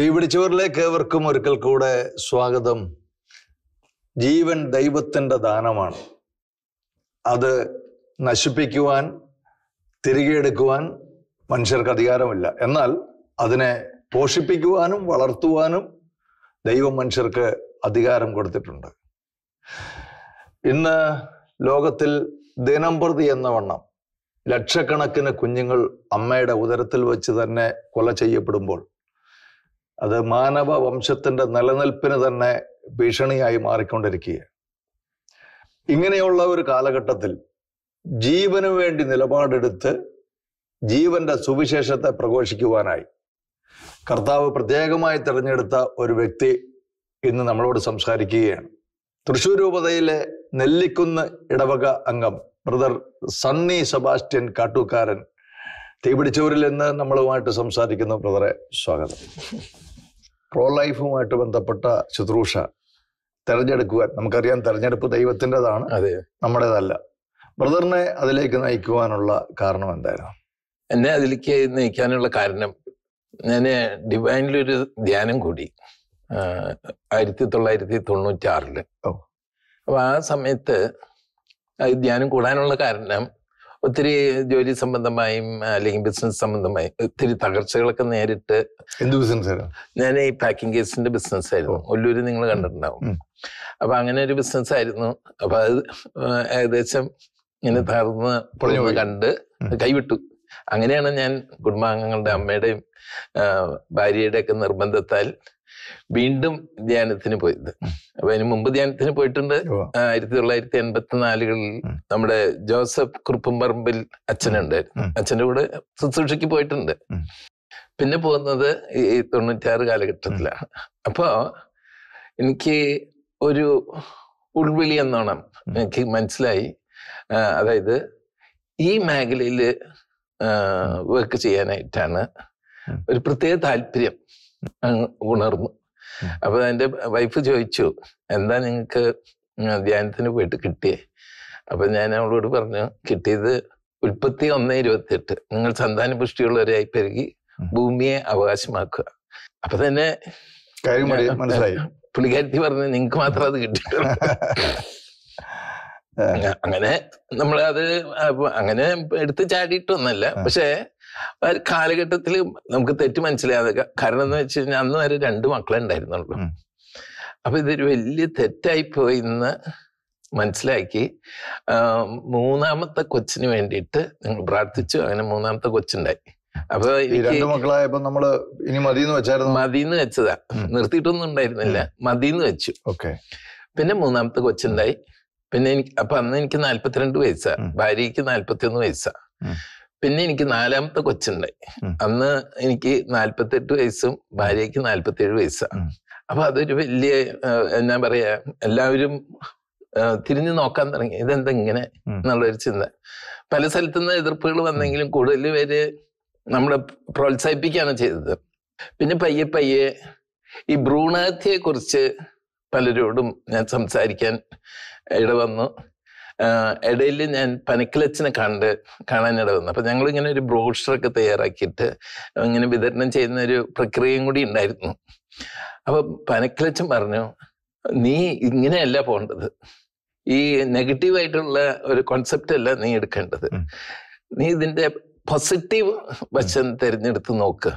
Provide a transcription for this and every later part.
തീപിടിച്ചവരിലേക്ക് ഏവർക്കും ഒരിക്കൽ കൂടെ സ്വാഗതം ജീവൻ ദൈവത്തിൻ്റെ ദാനമാണ് അത് നശിപ്പിക്കുവാൻ തിരികെ എടുക്കുവാൻ മനുഷ്യർക്ക് അധികാരമില്ല എന്നാൽ അതിനെ പോഷിപ്പിക്കുവാനും വളർത്തുവാനും ദൈവം മനുഷ്യർക്ക് അധികാരം കൊടുത്തിട്ടുണ്ട് ഇന്ന് ലോകത്തിൽ ദിനം പ്രതി എന്ന വണ്ണം ലക്ഷക്കണക്കിന് കുഞ്ഞുങ്ങൾ അമ്മയുടെ ഉദരത്തിൽ വെച്ച് തന്നെ കൊല ചെയ്യപ്പെടുമ്പോൾ അത് മാനവ വംശത്തിന്റെ നിലനിൽപ്പിന് തന്നെ ഭീഷണിയായി മാറിക്കൊണ്ടിരിക്കുകയാണ് ഇങ്ങനെയുള്ള ഒരു കാലഘട്ടത്തിൽ ജീവന് വേണ്ടി നിലപാടെടുത്ത് ജീവന്റെ സുവിശേഷത്തെ പ്രഘോഷിക്കുവാനായി കർത്താവ് പ്രത്യേകമായി തിരഞ്ഞെടുത്ത ഒരു വ്യക്തി ഇന്ന് നമ്മളോട് സംസാരിക്കുകയാണ് തൃശൂർ രൂപതയിലെ നെല്ലിക്കുന്ന് ഇടവക അംഗം ബ്രദർ സണ്ണി സെബാസ്റ്റ്യൻ കാട്ടൂക്കാരൻ തീപിടിച്ചവരിൽ നിന്ന് നമ്മളുമായിട്ട് സംസാരിക്കുന്നു ബ്രദറെ സ്വാഗതം പ്രോ ലൈഫുമായിട്ട് ബന്ധപ്പെട്ട ശുശ്രൂഷ തെരഞ്ഞെടുക്കുവാൻ നമുക്കറിയാം തെരഞ്ഞെടുപ്പ് ദൈവത്തിൻ്റെതാണ് നമ്മുടേതല്ല ബ്രദറിനെ അതിലേക്ക് നയിക്കുവാനുള്ള കാരണം എന്തായിരുന്നു എന്നെ അതിലേക്ക് നയിക്കാനുള്ള കാരണം ഞാൻ ഡിവൈനിലൊരു ധ്യാനം കൂടി ആയിരത്തി തൊള്ളായിരത്തി തൊണ്ണൂറ്റാറില് അപ്പോൾ ആ സമയത്ത് ധ്യാനം കൂടാനുള്ള കാരണം ഒത്തിരി ജോലി സംബന്ധമായും അല്ലെങ്കിൽ ബിസിനസ് സംബന്ധമായും ഒത്തിരി തകർച്ചകളൊക്കെ നേരിട്ട് എന്ത് ബിസിനസ് ഞാൻ ഈ പാക്കിംഗ് കേസിന്റെ ബിസിനസ് ആയിരുന്നു ഒല്ലൂരി നിങ്ങൾ കണ്ടിട്ടുണ്ടാവും അപ്പൊ അങ്ങനെ ഒരു ബിസിനസ് ആയിരുന്നു അപ്പൊ അത് ഏകദേശം ഇങ്ങനെ തകർന്ന് കണ്ട് കൈവിട്ടു അങ്ങനെയാണ് ഞാൻ കുടുംബാംഗങ്ങളുടെ അമ്മയുടെയും ഭാര്യയുടെയൊക്കെ നിർബന്ധത്താൽ വീണ്ടും ധ്യാനത്തിന് പോയത് അപ്പൊ അതിന് മുമ്പ് ധ്യാനത്തിന് പോയിട്ടുണ്ട് ആയിരത്തി തൊള്ളായിരത്തി എൺപത്തി നാലുകളിൽ നമ്മുടെ ജോസഫ് കുറുപ്പമ്പറമ്പിൽ അച്ഛനുണ്ടായിരുന്നു അച്ഛൻ്റെ കൂടെ ശുശ്രൂഷയ്ക്ക് പോയിട്ടുണ്ട് പിന്നെ പോകുന്നത് ഈ തൊണ്ണൂറ്റാറ് കാലഘട്ടത്തിലാണ് അപ്പോ എനിക്ക് ഒരു ഉൾവിളി എന്നോണം എനിക്ക് മനസ്സിലായി അതായത് ഈ മേഖലയിൽ വർക്ക് ചെയ്യാനായിട്ടാണ് ഒരു പ്രത്യേക താല്പര്യം ഉണർന്നു അപ്പൊ എൻ്റെ വൈഫ് ചോദിച്ചു എന്താ നിങ്ങൾക്ക് ധ്യാനത്തിന് പോയിട്ട് കിട്ടിയേ അപ്പൊ ഞാൻ അവളോട് പറഞ്ഞു കിട്ടിയത് ഉൽപ്പത്തി ഒന്ന് ഇരുപത്തിയെട്ട് നിങ്ങൾ സന്താന പുഷ്ടിയുള്ളവരായി പെരുകി ഭൂമിയെ അവകാശമാക്കുക അപ്പൊ തന്നെ മനസ്സിലായി പുള്ളിക്കാരത്തി പറഞ്ഞു നിങ്ങൾക്ക് മാത്രം അത് കിട്ടി അങ്ങനെ നമ്മൾ അത് അങ്ങനെ എടുത്ത് ചാടിയിട്ടൊന്നല്ല പക്ഷേ കാലഘട്ടത്തിൽ നമുക്ക് തെറ്റ് മനസ്സിലായത് കാരണം എന്ന് വെച്ച് കഴിഞ്ഞാൽ അന്ന് വരെ രണ്ട് മക്കളെ ഉണ്ടായിരുന്നുള്ളൂ അപ്പൊ ഇതൊരു വലിയ തെറ്റായി പോയി എന്ന് മനസ്സിലാക്കി മൂന്നാമത്തെ കൊച്ചിന് വേണ്ടിയിട്ട് നിങ്ങൾ പ്രാർത്ഥിച്ചു അങ്ങനെ മൂന്നാമത്തെ കൊച്ചുണ്ടായി അപ്പൊ രണ്ട് മക്കളായപ്പോ നമ്മള് ഇനി മതിന്ന് വെച്ചായിരുന്നു മതിന്ന് വെച്ചതാ നിർത്തിയിട്ടൊന്നും ഉണ്ടായിരുന്നില്ല മതിന്ന് വെച്ചു ഓക്കെ പിന്നെ മൂന്നാമത്തെ കൊച്ചുണ്ടായി പിന്നെ എനിക്ക് അപ്പൊ അന്ന് എനിക്ക് നാല്പത്തിരണ്ട് വയസ്സാ നാല്പത്തി ഒന്ന് വയസ്സാ പിന്നെ എനിക്ക് നാലാമത്തെ കൊച്ചുണ്ടായി അന്ന് എനിക്ക് നാല്പത്തെട്ട് വയസ്സും ഭാര്യയ്ക്ക് നാല്പത്തേഴ് വയസ്സാണ് അപ്പൊ അതൊരു വലിയ എന്നാ പറയാ എല്ലാവരും തിരിഞ്ഞു നോക്കാൻ തുടങ്ങി ഇതെന്താ ഇങ്ങനെ എന്നുള്ളൊരു ചിന്ത പല സ്ഥലത്തുനിന്ന് എതിർപ്പുകൾ വന്നെങ്കിലും കൂടുതൽ പേര് നമ്മളെ പ്രോത്സാഹിപ്പിക്കുകയാണ് ചെയ്തത് പിന്നെ പയ്യെ പയ്യെ ഈ ഭ്രൂണഹത്യയെ കുറിച്ച് പലരോടും ഞാൻ സംസാരിക്കാൻ ഇടവന്നു ഇടയിൽ ഞാൻ പനിക്കിളച്ചിനെ കണ്ട് കാണാനിട വന്നു അപ്പം ഞങ്ങളിങ്ങനെ ഒരു ബ്രോഷറൊക്കെ തയ്യാറാക്കിയിട്ട് ഇങ്ങനെ വിതരണം ചെയ്യുന്ന ഒരു പ്രക്രിയയും കൂടി ഉണ്ടായിരുന്നു അപ്പം പനക്കിലച്ചൻ പറഞ്ഞു നീ ഇങ്ങനെയല്ല പോകേണ്ടത് ഈ നെഗറ്റീവ് ആയിട്ടുള്ള ഒരു കോൺസെപ്റ്റ് അല്ല നീ എടുക്കേണ്ടത് നീ ഇതിന്റെ പോസിറ്റീവ് വശം തിരഞ്ഞെടുത്ത് നോക്കുക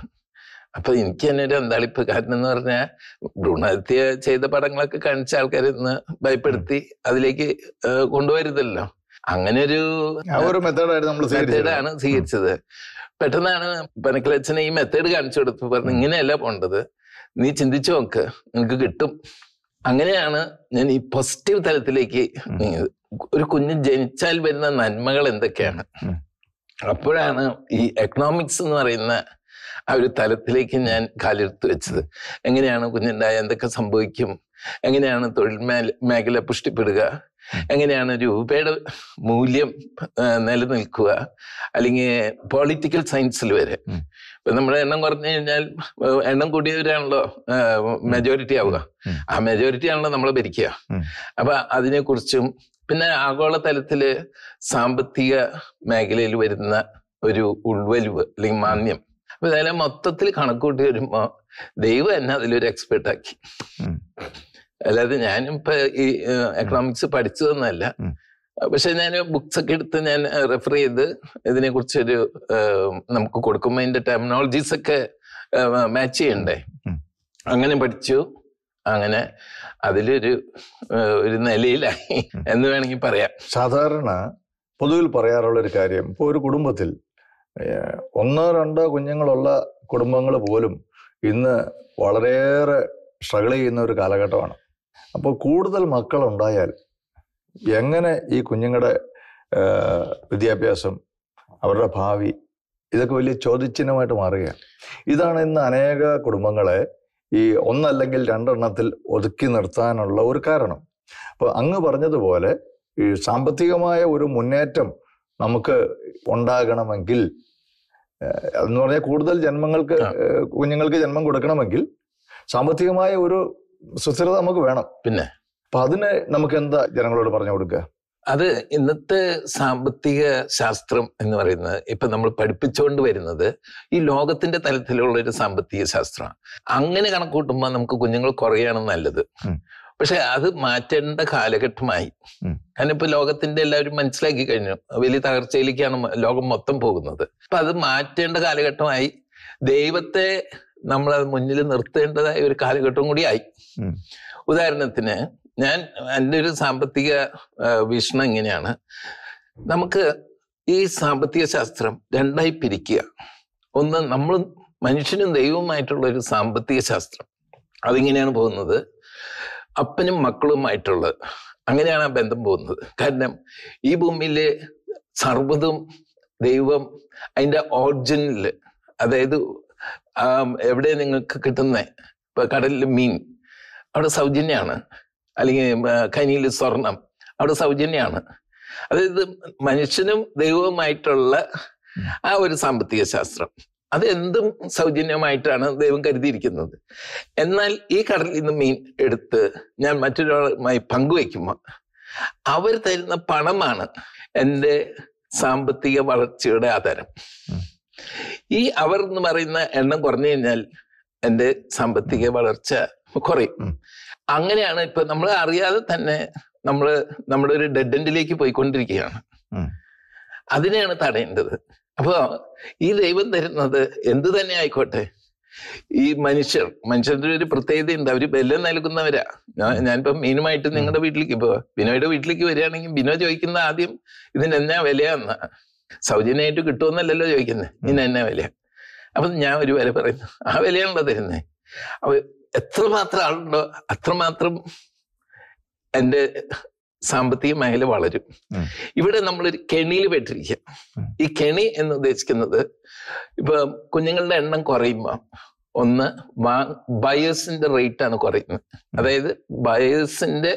അപ്പൊ എനിക്ക് തന്നെ ഒരു എന്താളിപ്പ് കാരണം എന്ന് പറഞ്ഞാൽ ഭ്രൂണഹത്യ ചെയ്ത പടങ്ങളൊക്കെ കാണിച്ച ആൾക്കാരെ ഇന്ന് ഭയപ്പെടുത്തി അതിലേക്ക് കൊണ്ടുവരുതല്ലോ അങ്ങനെ ഒരു മെത്തേഡാണ് സ്വീകരിച്ചത് പെട്ടെന്നാണ് പനക്കിലച്ഛനെ ഈ മെത്തേഡ് കാണിച്ചു കൊടുത്തു പറഞ്ഞു ഇങ്ങനെയല്ല പോണ്ടത് നീ ചിന്തിച്ചു നോക്ക് നിനക്ക് കിട്ടും അങ്ങനെയാണ് ഞാൻ ഈ പോസിറ്റീവ് തലത്തിലേക്ക് ഒരു കുഞ്ഞ് ജനിച്ചാൽ വരുന്ന നന്മകൾ എന്തൊക്കെയാണ് അപ്പോഴാണ് ഈ എക്കണോമിക്സ് എന്ന് പറയുന്ന ആ ഒരു തലത്തിലേക്ക് ഞാൻ കാലെടുത്ത് വെച്ചത് എങ്ങനെയാണ് കുഞ്ഞുണ്ടായ എന്തൊക്കെ സംഭവിക്കും എങ്ങനെയാണ് തൊഴിൽ മേഖല പുഷ്ടിപ്പെടുക എങ്ങനെയാണ് രൂപയുടെ മൂല്യം നിലനിൽക്കുക അല്ലെങ്കിൽ പൊളിറ്റിക്കൽ സയൻസിൽ വരെ ഇപ്പൊ നമ്മുടെ എണ്ണം കുറഞ്ഞു കഴിഞ്ഞാൽ എണ്ണം കൂടിയവരാണല്ലോ മെജോറിറ്റി ആവുക ആ മെജോറിറ്റി ആണല്ലോ നമ്മളെ ഭരിക്കുക അപ്പൊ അതിനെക്കുറിച്ചും പിന്നെ ആഗോള സാമ്പത്തിക മേഖലയിൽ വരുന്ന ഒരു ഉൾവലിവ് അല്ലെങ്കിൽ മാന്യം അപ്പൊ മൊത്തത്തിൽ കണക്കൂട്ടി വരുമ്പോ ദൈവം എന്നെ അതിലൊരു എക്സ്പെർട്ട് ആക്കി അല്ലാതെ ഞാനിപ്പോ ഈ എക്കണോമിക്സ് പഠിച്ചതൊന്നല്ല പക്ഷെ ഞാൻ ബുക്സ് ഒക്കെ എടുത്ത് ഞാൻ റെഫർ ചെയ്ത് ഇതിനെ കുറിച്ചൊരു നമുക്ക് കൊടുക്കുമ്പോ അതിന്റെ ടെർമിനോളജീസ് ഒക്കെ മാച്ച് ചെയ്യണ്ടേ അങ്ങനെ പഠിച്ചു അങ്ങനെ അതിലൊരു ഒരു നിലയിലായി എന്ന് വേണമെങ്കിൽ പറയാം സാധാരണ പൊതുവിൽ പറയാറുള്ള ഒരു കാര്യം ഇപ്പൊ ഒരു കുടുംബത്തിൽ ഒന്നോ രണ്ടോ കുഞ്ഞുങ്ങളുള്ള കുടുംബങ്ങൾ പോലും ഇന്ന് വളരെയേറെ സ്ട്രഗിൾ ചെയ്യുന്ന ഒരു കാലഘട്ടമാണ് അപ്പോൾ കൂടുതൽ മക്കളുണ്ടായാൽ എങ്ങനെ ഈ കുഞ്ഞുങ്ങളുടെ വിദ്യാഭ്യാസം അവരുടെ ഭാവി ഇതൊക്കെ വലിയ ചോദ്യചിഹ്നമായിട്ട് മാറുകയാണ് ഇതാണ് ഇന്ന് അനേക കുടുംബങ്ങളെ ഈ ഒന്നല്ലെങ്കിൽ രണ്ടെണ്ണത്തിൽ ഒതുക്കി നിർത്താനുള്ള ഒരു കാരണം അപ്പോൾ അങ്ങ് പറഞ്ഞതുപോലെ ഈ സാമ്പത്തികമായ ഒരു മുന്നേറ്റം നമുക്ക് ഉണ്ടാകണമെങ്കിൽ എന്ന് പറഞ്ഞാൽ കൂടുതൽ ജന്മങ്ങൾക്ക് കുഞ്ഞുങ്ങൾക്ക് ജന്മം കൊടുക്കണമെങ്കിൽ സാമ്പത്തികമായ ഒരു സുസ്ഥിരത നമുക്ക് വേണം പിന്നെ അപ്പൊ അതിന് നമുക്ക് എന്താ ജനങ്ങളോട് പറഞ്ഞു കൊടുക്കുക അത് ഇന്നത്തെ സാമ്പത്തിക ശാസ്ത്രം എന്ന് പറയുന്നത് ഇപ്പൊ നമ്മൾ പഠിപ്പിച്ചുകൊണ്ട് വരുന്നത് ഈ ലോകത്തിന്റെ തലത്തിലുള്ള ഒരു സാമ്പത്തിക ശാസ്ത്രമാണ് അങ്ങനെ കണക്കൂട്ടുമ്പോൾ നമുക്ക് കുഞ്ഞുങ്ങൾ കുറയാണ് നല്ലത് പക്ഷെ അത് മാറ്റേണ്ട കാലഘട്ടമായി ഞാനിപ്പോ ലോകത്തിന്റെ എല്ലാവരും മനസ്സിലാക്കി കഴിഞ്ഞു വലിയ തകർച്ചയിലേക്കാണ് ലോകം മൊത്തം പോകുന്നത് അപ്പൊ അത് മാറ്റേണ്ട കാലഘട്ടമായി ദൈവത്തെ നമ്മൾ അത് മുന്നിൽ നിർത്തേണ്ടതായ ഒരു കാലഘട്ടം കൂടി ആയി ഉദാഹരണത്തിന് ഞാൻ എൻ്റെ ഒരു സാമ്പത്തിക വീക്ഷണം ഇങ്ങനെയാണ് നമുക്ക് ഈ സാമ്പത്തിക ശാസ്ത്രം രണ്ടായി പിരിക്കുക ഒന്ന് നമ്മൾ മനുഷ്യനും ദൈവവുമായിട്ടുള്ള ഒരു സാമ്പത്തിക ശാസ്ത്രം അതിങ്ങനെയാണ് പോകുന്നത് അപ്പനും മക്കളുമായിട്ടുള്ളത് അങ്ങനെയാണ് ആ ബന്ധം പോകുന്നത് കാരണം ഈ ഭൂമിയിലെ സർവ്വതും ദൈവം അതിൻ്റെ ഓറിജിനിൽ അതായത് എവിടെ നിങ്ങൾക്ക് കിട്ടുന്ന ഇപ്പം കടലിൽ മീൻ അവിടെ സൗജന്യമാണ് അല്ലെങ്കിൽ കനിയിൽ സ്വർണം അവിടെ സൗജന്യമാണ് അതായത് മനുഷ്യനും ദൈവവുമായിട്ടുള്ള ആ ഒരു സാമ്പത്തിക ശാസ്ത്രം അതെന്തും എന്തും സൗജന്യമായിട്ടാണ് ദൈവം കരുതിയിരിക്കുന്നത് എന്നാൽ ഈ കടലിൽ നിന്ന് മീൻ എടുത്ത് ഞാൻ മറ്റൊരാളുമായി പങ്കുവയ്ക്കുമ്പോൾ അവർ തരുന്ന പണമാണ് എൻ്റെ സാമ്പത്തിക വളർച്ചയുടെ ആധാരം ഈ അവർ എന്ന് പറയുന്ന എണ്ണം കുറഞ്ഞു കഴിഞ്ഞാൽ എൻ്റെ സാമ്പത്തിക വളർച്ച കുറയും അങ്ങനെയാണ് ഇപ്പൊ നമ്മൾ അറിയാതെ തന്നെ നമ്മൾ നമ്മുടെ ഒരു ഡെഡ് എൻഡിലേക്ക് പോയിക്കൊണ്ടിരിക്കുകയാണ് അതിനെയാണ് തടയേണ്ടത് അപ്പോൾ ഈ ദൈവം തരുന്നത് എന്ത് തന്നെ ആയിക്കോട്ടെ ഈ മനുഷ്യർ മനുഷ്യരുടെ ഒരു പ്രത്യേകതയുണ്ട് അവര് ബലം നൽകുന്നവരാ ഞാൻ ഞാനിപ്പോ മീനുമായിട്ട് നിങ്ങളുടെ വീട്ടിലേക്ക് ഇപ്പോൾ ബിനോയുടെ വീട്ടിലേക്ക് വരികയാണെങ്കിൽ ബിനോ ചോദിക്കുന്ന ആദ്യം ഇതിന് എന്നാ വിലയാന്ന് സൗജന്യമായിട്ട് കിട്ടുമെന്നല്ലല്ലോ ചോദിക്കുന്നത് ഇതിന് എന്നാ വില അപ്പൊ ഞാൻ ഒരു വില പറയുന്നു ആ വിലയാണല്ലോ തരുന്നത് അപ്പോൾ എത്രമാത്രം ആളുണ്ടോ അത്രമാത്രം എന്റെ സാമ്പത്തിക മേഖല വളരും ഇവിടെ ഒരു കെണിയിൽ പെട്ടിരിക്കുക ഈ കെണി എന്ന് ഉദ്ദേശിക്കുന്നത് ഇപ്പൊ കുഞ്ഞുങ്ങളുടെ എണ്ണം കുറയുമ്പോൾ ഒന്ന് ബയേഴ്സിന്റെ റേറ്റ് ആണ് കുറയുന്നത് അതായത് ബയേഴ്സിന്റെ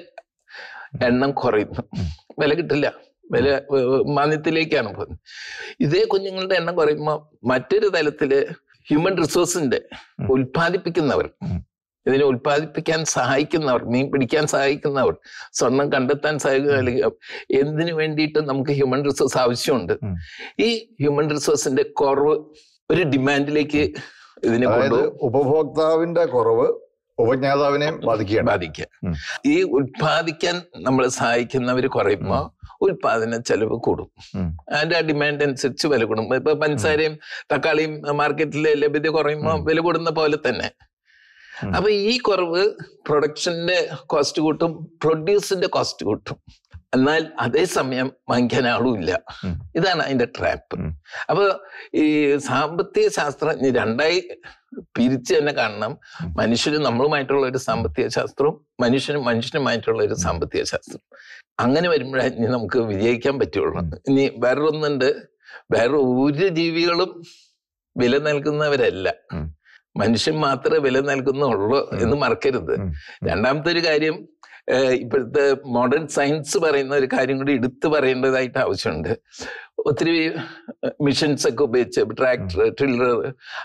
എണ്ണം കുറയുന്നു വില കിട്ടില്ല വില മാന്യത്തിലേക്കാണ് പോകുന്നത് ഇതേ കുഞ്ഞുങ്ങളുടെ എണ്ണം കുറയുമ്പോൾ മറ്റൊരു തലത്തില് ഹ്യൂമൻ റിസോഴ്സിന്റെ ഉൽപ്പാദിപ്പിക്കുന്നവർ ഇതിനെ ഉൽപ്പാദിപ്പിക്കാൻ സഹായിക്കുന്നവർ മീൻ പിടിക്കാൻ സഹായിക്കുന്നവർ സ്വർണം കണ്ടെത്താൻ സഹായിക്കുന്ന അല്ലെങ്കിൽ എന്തിനു വേണ്ടിയിട്ട് നമുക്ക് ഹ്യൂമൻ റിസോഴ്സ് ആവശ്യമുണ്ട് ഈ ഹ്യൂമൻ റിസോഴ്സിന്റെ കുറവ് ഒരു ഡിമാൻഡിലേക്ക് ഇതിനെ ഉപഭോക്താവിന്റെ കുറവ് ഉപജ്ഞാതാവിനെ ബാധിക്കുക ബാധിക്കുക ഈ ഉത്പാദിക്കാൻ നമ്മളെ സഹായിക്കുന്നവർ കുറയുമ്പോൾ ഉൽപാദന ചെലവ് കൂടും അതിന്റെ ആ ഡിമാൻഡ് അനുസരിച്ച് വില കൂടും ഇപ്പൊ പഞ്ചസാരയും തക്കാളിയും മാർക്കറ്റിലെ ലഭ്യത കുറയുമ്പോൾ വില കൂടുന്ന പോലെ തന്നെ അപ്പൊ ഈ കുറവ് പ്രൊഡക്ഷന്റെ കോസ്റ്റ് കൂട്ടും പ്രൊഡ്യൂസിന്റെ കോസ്റ്റ് കൂട്ടും എന്നാൽ അതേസമയം വാങ്ങിക്കാൻ ആളുമില്ല ഇതാണ് അതിന്റെ ട്രാപ്പ് അപ്പൊ ഈ സാമ്പത്തിക ശാസ്ത്രം രണ്ടായി പിരിച്ചു തന്നെ കാണണം മനുഷ്യന് നമ്മളുമായിട്ടുള്ള ഒരു സാമ്പത്തിക ശാസ്ത്രവും മനുഷ്യനും മനുഷ്യനുമായിട്ടുള്ള ഒരു സാമ്പത്തിക ശാസ്ത്രം അങ്ങനെ വരുമ്പോഴേ ഇനി നമുക്ക് വിജയിക്കാൻ പറ്റുള്ളൂ ഇനി വേറൊന്നുണ്ട് വേറെ ഒരു ജീവികളും വില നൽകുന്നവരല്ല മനുഷ്യൻ മാത്രമേ വില നൽകുന്നുള്ളൂ എന്ന് മറക്കരുത് രണ്ടാമത്തെ ഒരു കാര്യം ഇപ്പോഴത്തെ മോഡേൺ സയൻസ് പറയുന്ന ഒരു കാര്യം കൂടി എടുത്തു പറയേണ്ടതായിട്ട് ആവശ്യമുണ്ട് ഒത്തിരി മിഷൻസ് ഒക്കെ ഉപയോഗിച്ച് ട്രാക്ടർ ട്രില്ലർ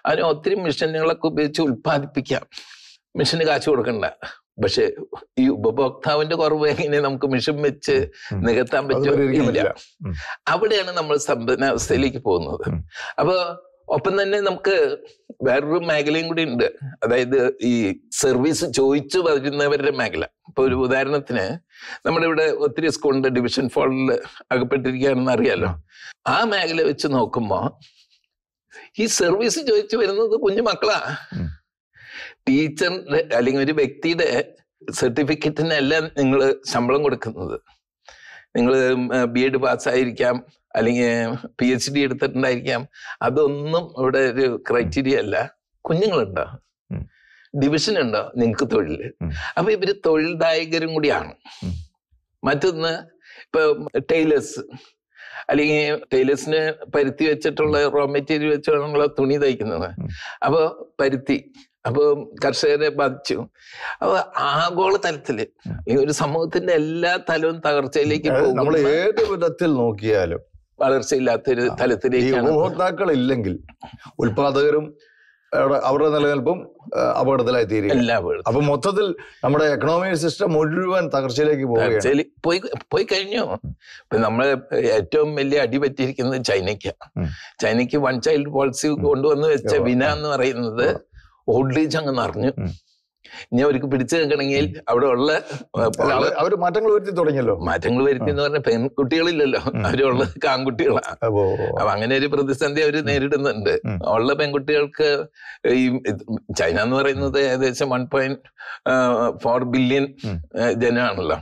അങ്ങനെ ഒത്തിരി മിഷനുകളൊക്കെ ഉപയോഗിച്ച് ഉൽപ്പാദിപ്പിക്കാം മിഷന് കാശ് കൊടുക്കണ്ട പക്ഷെ ഈ ഉപഭോക്താവിന്റെ കുറവ് എങ്ങനെ നമുക്ക് മിഷൻ വെച്ച് നികത്താൻ പറ്റുമില്ല അവിടെയാണ് നമ്മൾ സമ്പന്നാവസ്ഥയിലേക്ക് അവസ്ഥയിലേക്ക് പോകുന്നത് അപ്പോൾ ഒപ്പം തന്നെ നമുക്ക് വേറൊരു മേഖലയും കൂടി ഉണ്ട് അതായത് ഈ സർവീസ് ചോദിച്ചു വരുന്നവരുടെ മേഖല ഇപ്പൊ ഒരു ഉദാഹരണത്തിന് നമ്മുടെ ഇവിടെ ഒത്തിരി സ്കൂളിന്റെ ഡിവിഷൻ ഫോളിൽ അകപ്പെട്ടിരിക്കുകയാണെന്ന് അറിയാലോ ആ മേഖല വെച്ച് നോക്കുമ്പോൾ ഈ സർവീസ് ചോദിച്ചു വരുന്നത് കുഞ്ഞു മക്കളാ ടീച്ചറിന്റെ അല്ലെങ്കിൽ ഒരു വ്യക്തിയുടെ സർട്ടിഫിക്കറ്റിനല്ല നിങ്ങൾ ശമ്പളം കൊടുക്കുന്നത് നിങ്ങൾ ബി എഡ് പാസ്സായിരിക്കാം അല്ലെങ്കിൽ പി എച്ച് ഡി എടുത്തിട്ടുണ്ടായിരിക്കാം അതൊന്നും ഇവിടെ ഒരു ക്രൈറ്റീരിയ അല്ല കുഞ്ഞുങ്ങളുണ്ടോ ഡിവിഷൻ ഉണ്ടോ നിങ്ങൾക്ക് തൊഴിൽ അപ്പൊ ഇവര് തൊഴിൽദായകരും കൂടിയാണ് മറ്റൊന്ന് ഇപ്പൊ ടൈലേഴ്സ് അല്ലെങ്കിൽ ടൈലേഴ്സിന് പരുത്തി വെച്ചിട്ടുള്ള റോ മെറ്റീരിയൽ വെച്ചിട്ടുള്ള തുണി തയ്ക്കുന്നത് അപ്പോൾ പരുത്തി അപ്പോൾ കർഷകരെ ബാധിച്ചു അപ്പോൾ ആഗോള തലത്തില് ഒരു സമൂഹത്തിന്റെ എല്ലാ തലവും തകർച്ചയിലേക്ക് നമ്മൾ ഏത് വിധത്തിൽ നോക്കിയാലും ഒരു തലത്തിലേക്ക് ഉപഭോക്താക്കൾ ഇല്ലെങ്കിൽ ഉൽപാദകരും അവരുടെ നിലനിൽപ്പും അപകടത്തിലായി തീരും അപ്പൊ മൊത്തത്തിൽ നമ്മുടെ എക്കണോമിക് സിസ്റ്റം മുഴുവൻ തകർച്ചയിലേക്ക് പോയി പോയി കഴിഞ്ഞു ഇപ്പൊ നമ്മൾ ഏറ്റവും വലിയ അടി പറ്റിയിരിക്കുന്നത് ചൈനയ്ക്ക് ചൈനയ്ക്ക് വൺ ചൈൽഡ് പോളിസി കൊണ്ടുവന്ന് വെച്ച വിന എന്ന് പറയുന്നത് ഓൾഡ് ഏജ് അങ്ങ് നിറഞ്ഞു ഇനി അവർക്ക് പിടിച്ചു നിൽക്കണമെങ്കിൽ അവിടെ ഉള്ള അവർ മാറ്റങ്ങൾ വരുത്തി തുടങ്ങിയല്ലോ മാറ്റങ്ങൾ വരുത്തി എന്ന് പറഞ്ഞാൽ പെൺകുട്ടികളില്ലല്ലോ അവരുള്ള കാൺകുട്ടികളാണ് അപ്പൊ അങ്ങനെ ഒരു പ്രതിസന്ധി അവര് നേരിടുന്നുണ്ട് ഉള്ള പെൺകുട്ടികൾക്ക് ഈ ചൈന എന്ന് പറയുന്നത് ഏകദേശം വൺ പോയിന്റ് ഫോർ ബില്യൺ ജനമാണല്ലോ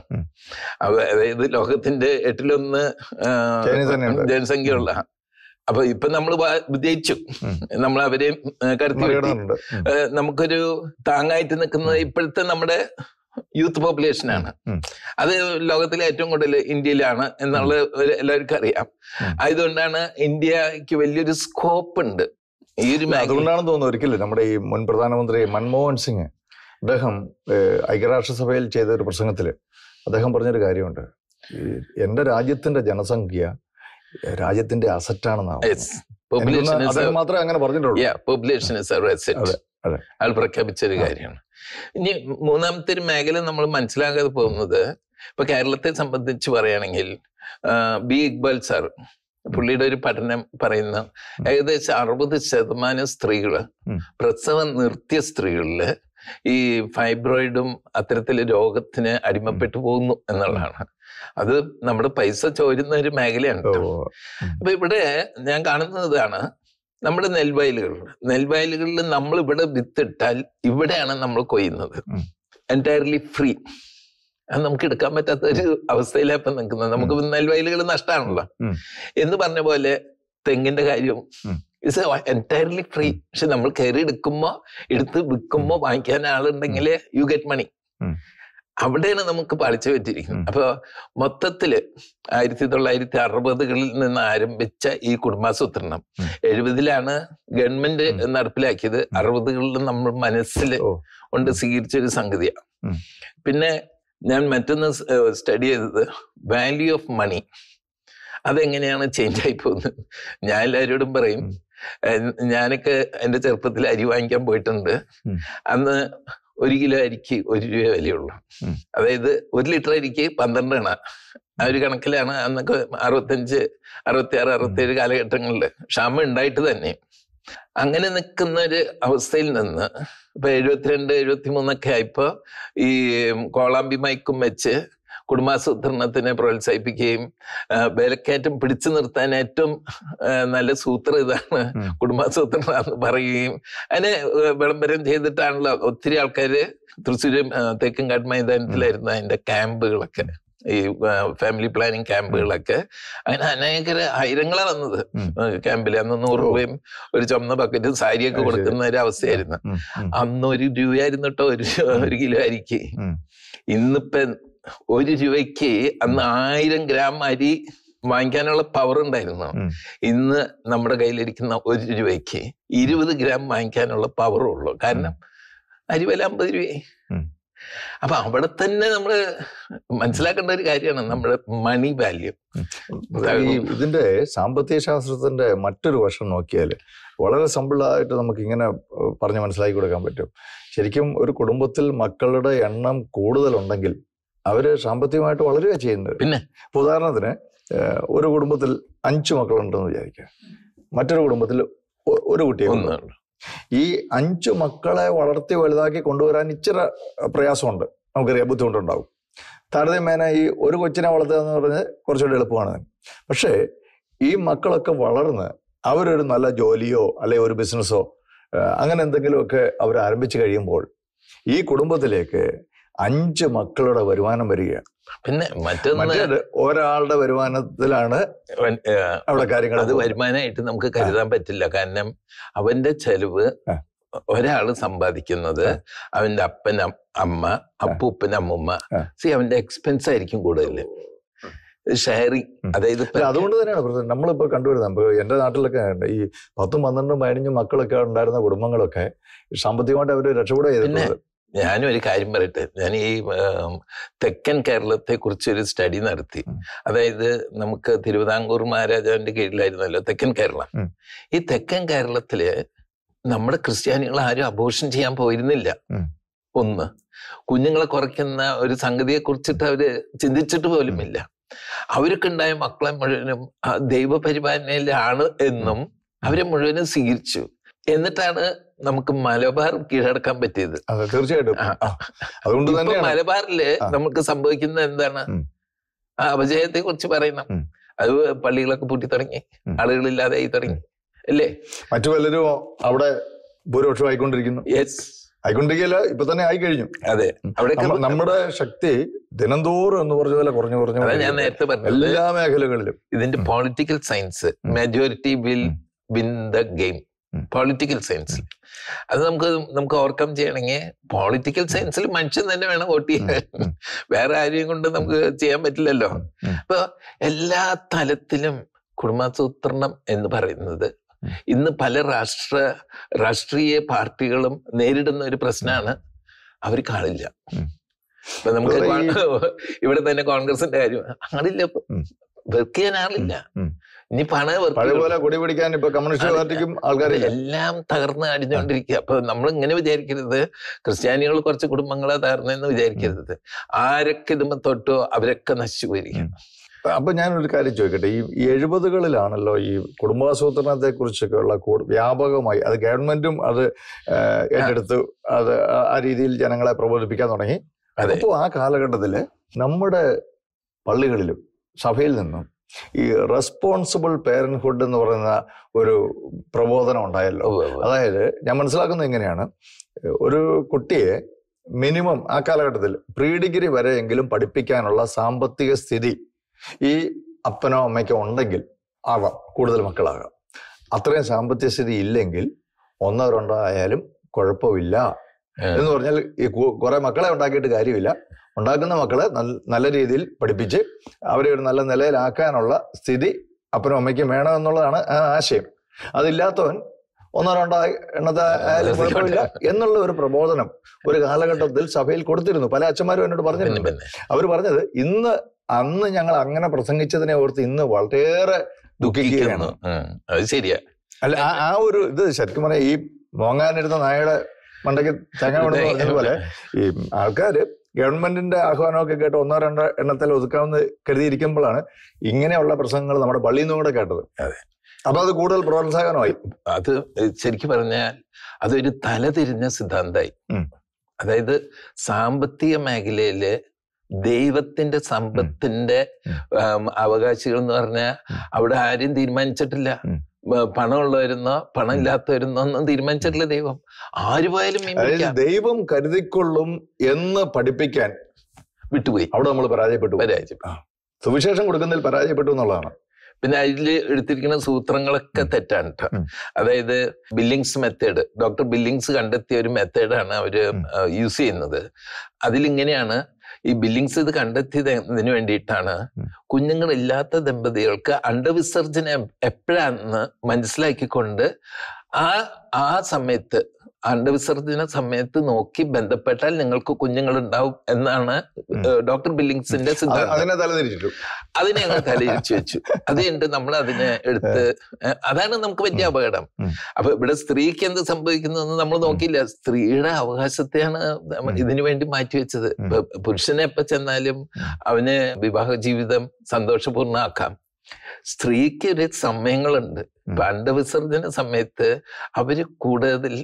അതായത് ലോകത്തിന്റെ എട്ടിലൊന്ന് ഉള്ള അപ്പൊ ഇപ്പൊ നമ്മൾ വിജയിച്ചു നമ്മൾ അവരെ കരുത്തി നമുക്കൊരു താങ്ങായിട്ട് നിൽക്കുന്നത് ഇപ്പോഴത്തെ നമ്മുടെ യൂത്ത് പോപ്പുലേഷനാണ് അത് ലോകത്തിലെ ഏറ്റവും കൂടുതൽ ഇന്ത്യയിലാണ് എന്നുള്ളത് എല്ലാവർക്കും അറിയാം അതുകൊണ്ടാണ് ഇന്ത്യക്ക് വലിയൊരു സ്കോപ്പ് ഉണ്ട് ഈ ഒരു അതുകൊണ്ടാണെന്ന് തോന്നുന്നു ഒരിക്കലും നമ്മുടെ ഈ മുൻ പ്രധാനമന്ത്രി മൻമോഹൻ സിംഗ് അദ്ദേഹം ഐക്യരാഷ്ട്രസഭയിൽ ചെയ്ത ഒരു പ്രസംഗത്തിൽ അദ്ദേഹം പറഞ്ഞൊരു കാര്യമുണ്ട് എൻ്റെ രാജ്യത്തിൻ്റെ ജനസംഖ്യ രാജ്യത്തിന്റെ അസറ്റാണെന്നാണ് അങ്ങനെ പറഞ്ഞിട്ടുള്ളൂ അയാൾ പ്രഖ്യാപിച്ച ഒരു കാര്യമാണ് ഇനി മൂന്നാമത്തെ ഒരു മേഖല നമ്മൾ മനസ്സിലാകാതെ പോകുന്നത് ഇപ്പൊ കേരളത്തെ സംബന്ധിച്ച് പറയുകയാണെങ്കിൽ ബി ഇക്ബാൽ സാർ പുള്ളിയുടെ ഒരു പഠനം പറയുന്ന ഏകദേശം അറുപത് ശതമാനം സ്ത്രീകള് പ്രസവം നിർത്തിയ സ്ത്രീകളില് ഈ ഫൈബ്രോയിഡും അത്തരത്തിലെ രോഗത്തിന് അടിമപ്പെട്ടു പോകുന്നു എന്നുള്ളതാണ് അത് നമ്മുടെ പൈസ ചോരുന്ന ഒരു മേഖലയാണ് അപ്പൊ ഇവിടെ ഞാൻ കാണുന്നത് ഇതാണ് നമ്മുടെ നെൽവയലുകൾ നെൽവയലുകളിൽ നമ്മൾ ഇവിടെ വിത്തിട്ടാൽ ഇവിടെയാണ് നമ്മൾ കൊയ്യുന്നത് എൻറ്റയർലി ഫ്രീ അത് നമുക്ക് എടുക്കാൻ പറ്റാത്ത ഒരു അവസ്ഥയിലാണ് ഇപ്പം നിൽക്കുന്നത് നമുക്ക് നെൽവയലുകൾ നഷ്ടമാണല്ലോ എന്ന് പറഞ്ഞ പോലെ തെങ്ങിന്റെ കാര്യവും ഇറ്റ്സ് എൻറ്റയർലി ഫ്രീ പക്ഷെ നമ്മൾ കയറി എടുക്കുമ്പോ എടുത്ത് വിൽക്കുമ്പോ വാങ്ങിക്കാൻ ആളുണ്ടെങ്കിൽ യു ഗെറ്റ് മണി അവിടെയാണ് നമുക്ക് പാളിച്ചു വെച്ചിരിക്കുന്നത് അപ്പോൾ മൊത്തത്തിൽ ആയിരത്തി തൊള്ളായിരത്തി അറുപതുകളിൽ നിന്ന് ആരംഭിച്ച ഈ കുടുംബാസൂത്രണം എഴുപതിലാണ് ഗവൺമെന്റ് നടപ്പിലാക്കിയത് അറുപതുകളിൽ നമ്മൾ മനസ്സിൽ കൊണ്ട് സ്വീകരിച്ചൊരു സംഗതിയാണ് പിന്നെ ഞാൻ മറ്റൊന്ന് സ്റ്റഡി ചെയ്തത് വാല്യൂ ഓഫ് മണി അതെങ്ങനെയാണ് ചേഞ്ച് ആയി പോകുന്നത് ഞാൻ എല്ലാവരോടും പറയും ഞാനൊക്കെ എൻ്റെ ചെറുപ്പത്തിൽ അരി വാങ്ങിക്കാൻ പോയിട്ടുണ്ട് അന്ന് ഒരു കിലോ അരിക്ക് ഒരു രൂപ വിലയുള്ളൂ അതായത് ഒരു ലിറ്റർ അരിക്ക് പന്ത്രണ്ട് എണ്ണ ആ ഒരു കണക്കിലാണ് അന്നൊക്കെ അറുപത്തഞ്ച് അറുപത്തി ആറ് അറുപത്തി ഏഴ് കാലഘട്ടങ്ങളിൽ ക്ഷാമം ഉണ്ടായിട്ട് തന്നെ അങ്ങനെ നിൽക്കുന്ന ഒരു അവസ്ഥയിൽ നിന്ന് ഇപ്പൊ എഴുപത്തിരണ്ട് എഴുപത്തി മൂന്നൊക്കെ ആയപ്പോ ഈ കോളാമ്പി മയക്കും വെച്ച് കുടുംബാസൂത്രണത്തിനെ പ്രോത്സാഹിപ്പിക്കുകയും വിലക്കയറ്റം പിടിച്ചു നിർത്താൻ ഏറ്റവും നല്ല സൂത്രം ഇതാണ് കുടുംബാസൂത്രണം എന്ന് പറയുകയും അതിനെ വിളംബരം ചെയ്തിട്ടാണല്ലോ ഒത്തിരി ആൾക്കാർ തൃശ്ശൂരും തേക്കുംകാട് മൈതാനത്തിലായിരുന്നു അതിന്റെ ക്യാമ്പുകളൊക്കെ ഈ ഫാമിലി പ്ലാനിങ് ക്യാമ്പുകളൊക്കെ അങ്ങനെ അനേക ആയിരങ്ങളാണ് വന്നത് ക്യാമ്പിൽ അന്ന് നൂറ് രൂപയും ഒരു ചുമന്ന ബക്കറ്റും സാരിയൊക്കെ കൊടുക്കുന്ന ഒരു അവസ്ഥയായിരുന്നു അന്ന് ഒരു രൂപയായിരുന്നു കേട്ടോ ഒരു ഒരു കിലോ അരിക്ക് ഇന്നിപ്പം ഒരു രൂപയ്ക്ക് അന്ന് ആയിരം ഗ്രാം അരി വാങ്ങിക്കാനുള്ള പവർ ഉണ്ടായിരുന്നു ഇന്ന് നമ്മുടെ കയ്യിലിരിക്കുന്ന ഒരു രൂപയ്ക്ക് ഇരുപത് ഗ്രാം വാങ്ങിക്കാനുള്ള പവർ ഉള്ളു കാരണം അരി വില അമ്പത് രൂപയായി അപ്പൊ അവിടെ തന്നെ നമ്മൾ മനസ്സിലാക്കേണ്ട ഒരു കാര്യമാണ് നമ്മുടെ മണി വാല്യൂ ഇതിന്റെ സാമ്പത്തിക ശാസ്ത്രത്തിന്റെ മറ്റൊരു വശം നോക്കിയാൽ വളരെ സമ്പിളായിട്ട് നമുക്ക് ഇങ്ങനെ പറഞ്ഞ് മനസ്സിലാക്കി കൊടുക്കാൻ പറ്റും ശരിക്കും ഒരു കുടുംബത്തിൽ മക്കളുടെ എണ്ണം കൂടുതലുണ്ടെങ്കിൽ അവര് സാമ്പത്തികമായിട്ട് വളരുക ചെയ്യുന്നത് പിന്നെ ഉദാഹരണത്തിന് ഒരു കുടുംബത്തിൽ അഞ്ച് മക്കളുണ്ടെന്ന് വിചാരിക്കുക മറ്റൊരു കുടുംബത്തിൽ ഒരു കുട്ടിയെ ഈ അഞ്ചു മക്കളെ വളർത്തി വലുതാക്കി കൊണ്ടുവരാൻ ഇച്ചിരി പ്രയാസമുണ്ട് നമുക്കറിയാം ബുദ്ധിമുട്ടുണ്ടാവും താരതമ്യേന ഈ ഒരു കൊച്ചിനെ വളർത്തുക എന്ന് പറഞ്ഞാൽ കുറച്ചുകൂടി എളുപ്പമാണ് പക്ഷേ ഈ മക്കളൊക്കെ വളർന്ന് അവരൊരു നല്ല ജോലിയോ അല്ലെങ്കിൽ ഒരു ബിസിനസ്സോ അങ്ങനെ എന്തെങ്കിലുമൊക്കെ അവർ ആരംഭിച്ചു കഴിയുമ്പോൾ ഈ കുടുംബത്തിലേക്ക് അഞ്ച് മക്കളുടെ വരുമാനം വരികയാണ് പിന്നെ മറ്റൊന്ന് ഒരാളുടെ വരുമാനത്തിലാണ് അവിടെ കാര്യങ്ങൾ അത് വരുമാനമായിട്ട് നമുക്ക് കരുതാൻ പറ്റില്ല കാരണം അവന്റെ ചെലവ് ഒരാൾ സമ്പാദിക്കുന്നത് അവന്റെ അപ്പൻ അമ്മ അപ്പൂപ്പൻ അമ്മൂമ്മ സി അവന്റെ എക്സ്പെൻസ് ആയിരിക്കും കൂടുതൽ ഷെയറിങ് അതായത് അതുകൊണ്ട് തന്നെയാണ് പ്രശ്നം നമ്മളിപ്പോ കണ്ടുവരുന്നത് എന്റെ നാട്ടിലൊക്കെ ഈ പത്തും പന്ത്രണ്ടും പതിനഞ്ചും മക്കളൊക്കെ ഉണ്ടായിരുന്ന കുടുംബങ്ങളൊക്കെ സാമ്പത്തികമായിട്ട് അവര് രക്ഷപ്പെടുക ഞാനും ഒരു കാര്യം പറയട്ടെ ഞാൻ ഈ തെക്കൻ കേരളത്തെ കുറിച്ച് ഒരു സ്റ്റഡി നടത്തി അതായത് നമുക്ക് തിരുവിതാംകൂർ മഹാരാജാവിന്റെ കീഴിലായിരുന്നല്ലോ തെക്കൻ കേരളം ഈ തെക്കൻ കേരളത്തില് നമ്മുടെ ക്രിസ്ത്യാനികൾ ആരും അബോഷൻ ചെയ്യാൻ പോയിരുന്നില്ല ഒന്ന് കുഞ്ഞുങ്ങളെ കുറയ്ക്കുന്ന ഒരു സംഗതിയെ കുറിച്ചിട്ട് അവര് ചിന്തിച്ചിട്ട് പോലുമില്ല അവർക്കുണ്ടായ മക്കളെ മുഴുവനും ദൈവപരിപാലനയിലാണ് എന്നും അവരെ മുഴുവനും സ്വീകരിച്ചു എന്നിട്ടാണ് നമുക്ക് മലബാർ കീഴടക്കാൻ പറ്റിയത് തീർച്ചയായിട്ടും അതുകൊണ്ട് തന്നെ മലബാറില് നമുക്ക് സംഭവിക്കുന്ന എന്താണ് ആ അപജയത്തെ കുറിച്ച് പറയണം അത് പള്ളികളൊക്കെ പൂട്ടി തുടങ്ങി ആളുകളില്ലാതെ ആയി തുടങ്ങി അല്ലേ മറ്റു പലരും അവിടെ ഭൂരിപക്ഷം ആയിക്കൊണ്ടിരിക്കുന്നു ആയിക്കൊണ്ടിരിക്കല്ല ഇപ്പൊ തന്നെ ആയി കഴിഞ്ഞു അതെ അവിടെ നമ്മുടെ ശക്തി ദിനംതോറും എന്ന് പറഞ്ഞ പോലെ കുറഞ്ഞു കുറഞ്ഞു ഞാൻ നേരത്തെ പറഞ്ഞു എല്ലാ മേഖലകളിലും ഇതിന്റെ political science majority will win the game political സയൻസിൽ അത് നമുക്ക് നമുക്ക് ഓവർകം ചെയ്യണമെങ്കിൽ പൊളിറ്റിക്കൽ സയൻസിൽ മനുഷ്യൻ തന്നെ വേണം വോട്ട് ചെയ്യാൻ വേറെ ആരെയും കൊണ്ട് നമുക്ക് ചെയ്യാൻ പറ്റില്ലല്ലോ അപ്പൊ എല്ലാ തലത്തിലും കുടുംബാസൂത്രണം എന്ന് പറയുന്നത് ഇന്ന് പല രാഷ്ട്ര രാഷ്ട്രീയ പാർട്ടികളും നേരിടുന്ന ഒരു പ്രശ്നമാണ് അവർ കാണില്ല ഇപ്പൊ നമുക്ക് ഇവിടെ തന്നെ കോൺഗ്രസിന്റെ കാര്യം ആളില്ല വർക്ക് ചെയ്യാൻ ഇനി പണ പോലെ കൊടി പിടിക്കാൻ ഇപ്പൊ കമ്മ്യൂണിസ്റ്റ് പാർട്ടിക്കും ആൾക്കാർ എല്ലാം തകർന്ന് അടിഞ്ഞുകൊണ്ടിരിക്കുക അപ്പൊ നമ്മൾ ഇങ്ങനെ വിചാരിക്കരുത് ക്രിസ്ത്യാനികൾ കുറച്ച് കുടുംബങ്ങളെ തകർന്നെന്ന് വിചാരിക്കരുത് ആരൊക്കെ ഇതുമ്പോ തൊട്ടോ അവരൊക്കെ നശിച്ചു പോയിരിക്കും അപ്പൊ ഞാനൊരു കാര്യം ചോദിക്കട്ടെ ഈ എഴുപതുകളിലാണല്ലോ ഈ കുടുംബാസൂത്രണത്തെ ഉള്ള വ്യാപകമായി അത് ഗവൺമെന്റും അത് ഏറ്റെടുത്ത് അത് ആ രീതിയിൽ ജനങ്ങളെ പ്രബോധിപ്പിക്കാൻ തുടങ്ങി അപ്പോൾ ആ കാലഘട്ടത്തിൽ നമ്മുടെ പള്ളികളിലും സഭയിൽ നിന്നും ഈ റെസ്പോൺസിബിൾ പേരൻഹുഡ് എന്ന് പറയുന്ന ഒരു പ്രബോധനം ഉണ്ടായല്ലോ അതായത് ഞാൻ മനസ്സിലാക്കുന്നത് എങ്ങനെയാണ് ഒരു കുട്ടിയെ മിനിമം ആ കാലഘട്ടത്തിൽ പ്രീ ഡിഗ്രി വരെയെങ്കിലും പഠിപ്പിക്കാനുള്ള സാമ്പത്തിക സ്ഥിതി ഈ അപ്പനോ അമ്മയ്ക്കോ ഉണ്ടെങ്കിൽ ആവാം കൂടുതൽ മക്കളാകാം അത്രയും സാമ്പത്തിക സ്ഥിതി ഇല്ലെങ്കിൽ ഒന്നോ രണ്ടോ ആയാലും കുഴപ്പമില്ല എന്ന് പറഞ്ഞാൽ ഈ കുറെ മക്കളെ ഉണ്ടാക്കിയിട്ട് കാര്യമില്ല ഉണ്ടാക്കുന്ന മക്കളെ നല്ല രീതിയിൽ പഠിപ്പിച്ച് അവരെ ഒരു നല്ല നിലയിലാക്കാനുള്ള സ്ഥിതി അപ്പനും അമ്മയ്ക്കും വേണം എന്നുള്ളതാണ് ആ ആശയം അതില്ലാത്തവൻ ഒന്നോ രണ്ടോ എണ്ണത്തെ കുഴപ്പമില്ല എന്നുള്ള ഒരു പ്രബോധനം ഒരു കാലഘട്ടത്തിൽ സഭയിൽ കൊടുത്തിരുന്നു പല അച്ഛന്മാരും എന്നോട് പറഞ്ഞിരുന്നു അവർ പറഞ്ഞത് ഇന്ന് അന്ന് ഞങ്ങൾ അങ്ങനെ പ്രസംഗിച്ചതിനെ ഓർത്ത് ഇന്ന് വളരെയേറെ ദുഃഖിക്കുകയാണ് അത് ശരിയാ അല്ല ആ ഒരു ഇത് ശരിക്കും പറഞ്ഞാൽ ഈ മോങ്ങാനിരുന്ന നായയുടെ മണ്ടയ്ക്ക് തേങ്ങ കൊണ്ടെന്ന് പറഞ്ഞതുപോലെ ഈ ആൾക്കാര് ഗവൺമെന്റിന്റെ ആഹ്വാനമൊക്കെ കേട്ട് ഒന്നോ രണ്ടോ എണ്ണത്തിൽ ഒതുക്കാമെന്ന് കരുതിയിരിക്കുമ്പോഴാണ് ഇങ്ങനെയുള്ള പ്രസംഗങ്ങൾ നമ്മുടെ പള്ളിയിൽ നിന്നും കൂടെ കേട്ടത് അപ്പൊ അത് കൂടുതൽ പ്രോത്സാഹനമായി അത് ശരിക്കും പറഞ്ഞാൽ അതൊരു തലതിരിഞ്ഞ സിദ്ധാന്തമായി അതായത് സാമ്പത്തിക മേഖലയില് ദൈവത്തിന്റെ സമ്പത്തിന്റെ അവകാശികൾ എന്ന് പറഞ്ഞാൽ അവിടെ ആരും തീരുമാനിച്ചിട്ടില്ല പണമുള്ളവരുന്ന പണമില്ലാത്തവരുന്നോ ഒന്നും തീരുമാനിച്ചിട്ടില്ല ദൈവം പോയാലും ദൈവം കരുതിക്കൊള്ളും എന്ന് പഠിപ്പിക്കാൻ വിട്ടുപോയി അവിടെ നമ്മൾ പരാജയപ്പെട്ടു പരാജയപ്പെട്ടു സുവിശേഷം കൊടുക്കുന്നതിൽ പരാജയപ്പെട്ടു എന്നുള്ളതാണ് പിന്നെ അതിൽ എടുത്തിരിക്കുന്ന സൂത്രങ്ങളൊക്കെ തെറ്റാണ് അതായത് ബില്ലിങ്സ് മെത്തേഡ് ഡോക്ടർ ബില്ലിങ്സ് കണ്ടെത്തിയ ഒരു മെത്തേഡാണ് അവർ യൂസ് ചെയ്യുന്നത് അതിലിങ്ങനെയാണ് ഈ ബില്ലിങ്സ് ഇത് കണ്ടെത്തിയതിന് വേണ്ടിയിട്ടാണ് കുഞ്ഞുങ്ങളില്ലാത്ത ദമ്പതികൾക്ക് അണ്ടവിസർജന എപ്പോഴാന്ന് മനസ്സിലാക്കിക്കൊണ്ട് ആ ആ സമയത്ത് വിസർജന സമയത്ത് നോക്കി ബന്ധപ്പെട്ടാൽ നിങ്ങൾക്ക് കുഞ്ഞുങ്ങൾ ഉണ്ടാവും എന്നാണ് ഡോക്ടർ ബില്ലിങ്സിന്റെ സിദ്ധാന്തം അതിനെ ഞങ്ങൾ തലയിച്ചു വെച്ചു അത് കഴിഞ്ഞിട്ട് നമ്മൾ അതിനെ എടുത്ത് അതാണ് നമുക്ക് വലിയ അപകടം അപ്പൊ ഇവിടെ സ്ത്രീക്ക് എന്ത് സംഭവിക്കുന്നതെന്ന് നമ്മൾ നോക്കിയില്ല സ്ത്രീയുടെ അവകാശത്തെയാണ് ഇതിനു വേണ്ടി മാറ്റിവെച്ചത് പുരുഷനെ എപ്പോ ചെന്നാലും അവന് വിവാഹ ജീവിതം സന്തോഷപൂർണ്ണമാക്കാം സ്ത്രീക്ക് ഒരു സമയങ്ങളുണ്ട് ഇപ്പൊ സമയത്ത് അവര് കൂടുതൽ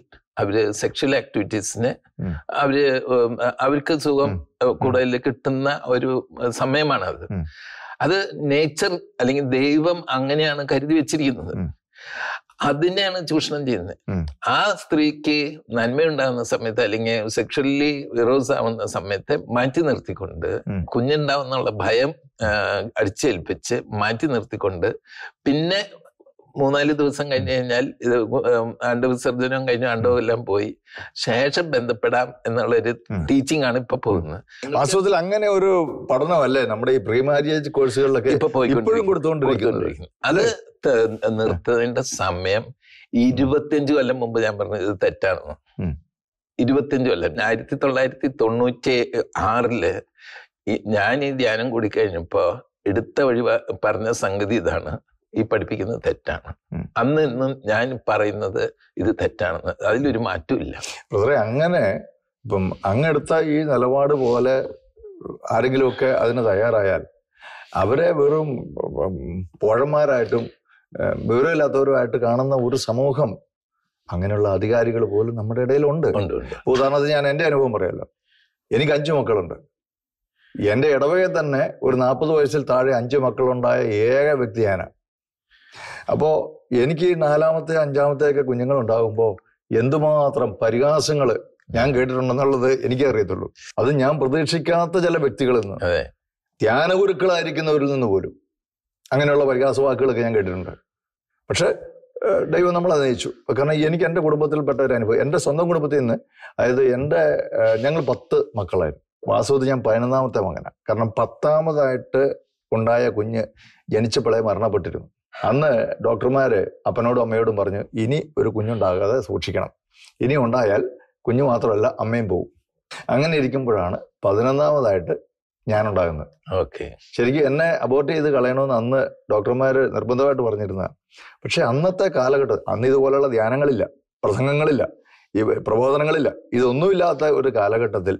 അവര് സെക്ഷൽ ആക്ടിവിറ്റീസിന് അവര് അവർക്ക് സുഖം കൂടുതൽ കിട്ടുന്ന ഒരു സമയമാണ് അത് അത് നേച്ചർ അല്ലെങ്കിൽ ദൈവം അങ്ങനെയാണ് കരുതി വെച്ചിരിക്കുന്നത് അതിനെയാണ് ചൂഷണം ചെയ്യുന്നത് ആ സ്ത്രീക്ക് നന്മയുണ്ടാകുന്ന സമയത്ത് അല്ലെങ്കിൽ സെക്ഷലി വിറോസ് ആവുന്ന സമയത്ത് മാറ്റി നിർത്തിക്കൊണ്ട് കുഞ്ഞുണ്ടാവുന്നുള്ള ഭയം അടിച്ചേൽപ്പിച്ച് മാറ്റി നിർത്തിക്കൊണ്ട് പിന്നെ മൂന്നാല് ദിവസം കഴിഞ്ഞ് കഴിഞ്ഞാൽ ഇത് അണ്ടവിസർജനം കഴിഞ്ഞ എല്ലാം പോയി ശേഷം ബന്ധപ്പെടാം എന്നുള്ള ഒരു ടീച്ചിങ് ആണ് ഇപ്പൊ പോകുന്നത് വാസ്തവത്തിൽ അങ്ങനെ ഒരു പഠനമല്ലേ നമ്മുടെ ഈ പ്രീ മാര്യേജ് കോഴ്സുകളിലൊക്കെ ഇപ്പൊ പോയിക്കൊണ്ടിരിക്കുന്നു അത് നിർത്തതിന്റെ സമയം ഇരുപത്തിയഞ്ചു കൊല്ലം മുമ്പ് ഞാൻ പറഞ്ഞു ഇത് തെറ്റാണെന്ന് ഇരുപത്തിയഞ്ചു കൊല്ലം ആയിരത്തി തൊള്ളായിരത്തി തൊണ്ണൂറ്റി ആറില് ഞാൻ ഈ ധ്യാനം കൂടി കഴിഞ്ഞപ്പോ എടുത്ത വഴി പറഞ്ഞ സംഗതി ഇതാണ് ഈ പഠിപ്പിക്കുന്നത് തെറ്റാണ് അന്ന് ഇന്നും ഞാൻ പറയുന്നത് ഇത് തെറ്റാണെന്ന് അതിലൊരു മാറ്റമില്ല പ്രൊഫസറെ അങ്ങനെ ഇപ്പം അങ്ങെടുത്ത ഈ നിലപാട് പോലെ ആരെങ്കിലുമൊക്കെ അതിന് തയ്യാറായാൽ അവരെ വെറും പോഴന്മാരായിട്ടും വിവരമില്ലാത്തവരുമായിട്ട് കാണുന്ന ഒരു സമൂഹം അങ്ങനെയുള്ള അധികാരികൾ പോലും നമ്മുടെ ഇടയിലുണ്ട് ഉദാഹരണത്തിന് ഞാൻ എൻ്റെ അനുഭവം പറയാമല്ലോ എനിക്ക് അഞ്ചു മക്കളുണ്ട് എൻ്റെ ഇടവകയിൽ തന്നെ ഒരു നാൽപ്പത് വയസ്സിൽ താഴെ അഞ്ച് മക്കളുണ്ടായ ഏക വ്യക്തി ഞാനാണ് അപ്പോൾ എനിക്ക് നാലാമത്തെ അഞ്ചാമത്തെ ഒക്കെ കുഞ്ഞുങ്ങൾ ഉണ്ടാകുമ്പോൾ എന്തുമാത്രം പരിഹാസങ്ങൾ ഞാൻ കേട്ടിട്ടുണ്ടെന്നുള്ളത് എനിക്കറിയത്തുള്ളൂ അറിയത്തുള്ളൂ അത് ഞാൻ പ്രതീക്ഷിക്കാത്ത ചില വ്യക്തികളിൽ നിന്ന് ധ്യാനഗുരുക്കളായിരിക്കുന്നവരിൽ നിന്ന് പോലും അങ്ങനെയുള്ള പരിഹാസ വാക്കുകളൊക്കെ ഞാൻ കേട്ടിട്ടുണ്ട് പക്ഷേ ദൈവം നമ്മളെ നയിച്ചു കാരണം എനിക്ക് എൻ്റെ കുടുംബത്തിൽപ്പെട്ട ഒരു അനുഭവം എൻ്റെ സ്വന്തം കുടുംബത്തിൽ നിന്ന് അതായത് എൻ്റെ ഞങ്ങൾ പത്ത് മക്കളായിരുന്നു വാസ്തവത്തിൽ ഞാൻ പതിനൊന്നാമത്തെ മകനാണ് കാരണം പത്താമതായിട്ട് ഉണ്ടായ കുഞ്ഞ് ജനിച്ചപ്പോഴേ മരണപ്പെട്ടിരുന്നു അന്ന് ഡോക്ടർമാർ അപ്പനോടും അമ്മയോടും പറഞ്ഞു ഇനി ഒരു കുഞ്ഞുണ്ടാകാതെ സൂക്ഷിക്കണം ഇനി ഉണ്ടായാൽ കുഞ്ഞു മാത്രമല്ല അമ്മയും പോകും അങ്ങനെ ഇരിക്കുമ്പോഴാണ് പതിനൊന്നാമതായിട്ട് ഞാനുണ്ടാകുന്നത് ഓക്കെ ശരിക്കും എന്നെ അബോർട്ട് ചെയ്ത് കളയണമെന്ന് അന്ന് ഡോക്ടർമാർ നിർബന്ധമായിട്ട് പറഞ്ഞിരുന്ന പക്ഷെ അന്നത്തെ കാലഘട്ടം അന്ന് ഇതുപോലെയുള്ള ധ്യാനങ്ങളില്ല പ്രസംഗങ്ങളില്ല ഈ പ്രബോധനങ്ങളില്ല ഇതൊന്നുമില്ലാത്ത ഒരു കാലഘട്ടത്തിൽ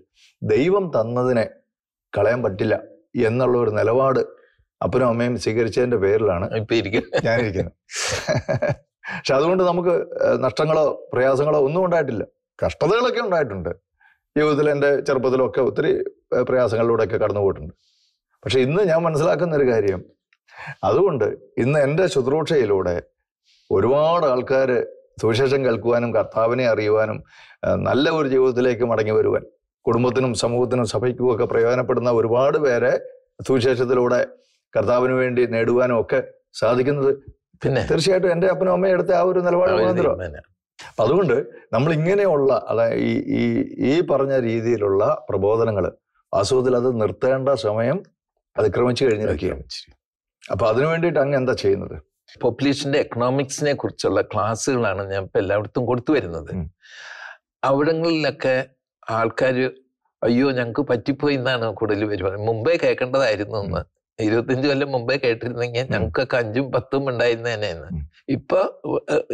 ദൈവം തന്നതിനെ കളയാൻ പറ്റില്ല എന്നുള്ള ഒരു നിലപാട് അപ്പനും അമ്മയും സ്വീകരിച്ചതിന്റെ പേരിലാണ് ഞാനിരിക്കുന്നത് പക്ഷെ അതുകൊണ്ട് നമുക്ക് നഷ്ടങ്ങളോ പ്രയാസങ്ങളോ ഒന്നും ഉണ്ടായിട്ടില്ല കഷ്ടതകളൊക്കെ ഉണ്ടായിട്ടുണ്ട് ജീവിതത്തിൽ എൻ്റെ ചെറുപ്പത്തിലൊക്കെ ഒത്തിരി ഒക്കെ കടന്നു പോയിട്ടുണ്ട് പക്ഷെ ഇന്ന് ഞാൻ മനസ്സിലാക്കുന്ന ഒരു കാര്യം അതുകൊണ്ട് ഇന്ന് എൻ്റെ ശുശ്രൂഷയിലൂടെ ഒരുപാട് ആൾക്കാർ സുവിശേഷം കേൾക്കുവാനും കർത്താവിനെ അറിയുവാനും നല്ല ഒരു ജീവിതത്തിലേക്ക് മടങ്ങി വരുവാൻ കുടുംബത്തിനും സമൂഹത്തിനും സഭയ്ക്കുമൊക്കെ പ്രയോജനപ്പെടുന്ന ഒരുപാട് പേരെ സുവിശേഷത്തിലൂടെ കർത്താവിന് വേണ്ടി നേടുവാനും ഒക്കെ സാധിക്കുന്നത് പിന്നെ തീർച്ചയായിട്ടും എൻ്റെ അപ്പനും അമ്മയും എടുത്ത ആ ഒരു നിലപാട് മാത്രം അപ്പം അതുകൊണ്ട് നമ്മൾ ഇങ്ങനെയുള്ള അതായത് ഈ ഈ പറഞ്ഞ രീതിയിലുള്ള പ്രബോധനങ്ങൾ വാസ്തവത്തിൽ അത് നിർത്തേണ്ട സമയം അതിക്രമിച്ചു കഴിഞ്ഞിരിക്കുകയാണ് അപ്പം അതിനു വേണ്ടിയിട്ട് അങ്ങ് എന്താ ചെയ്യുന്നത് പോപ്പുലേഷന്റെ എക്കണോമിക്സിനെ കുറിച്ചുള്ള ക്ലാസ്സുകളാണ് ഞാൻ ഇപ്പം എല്ലായിടത്തും കൊടുത്തു വരുന്നത് അവിടങ്ങളിലൊക്കെ ആൾക്കാർ അയ്യോ ഞങ്ങൾക്ക് പറ്റിപ്പോയി എന്നാണ് കൂടുതൽ വരുമാനം മുമ്പേ കേൾക്കേണ്ടതായിരുന്നു എന്ന് ഇരുപത്തിയഞ്ച് കൊല്ലം മുമ്പേ കേട്ടിരുന്നെങ്കിൽ ഞങ്ങൾക്കൊക്കെ അഞ്ചും പത്തും ഉണ്ടായിരുന്നേനെന്ന് ഇപ്പൊ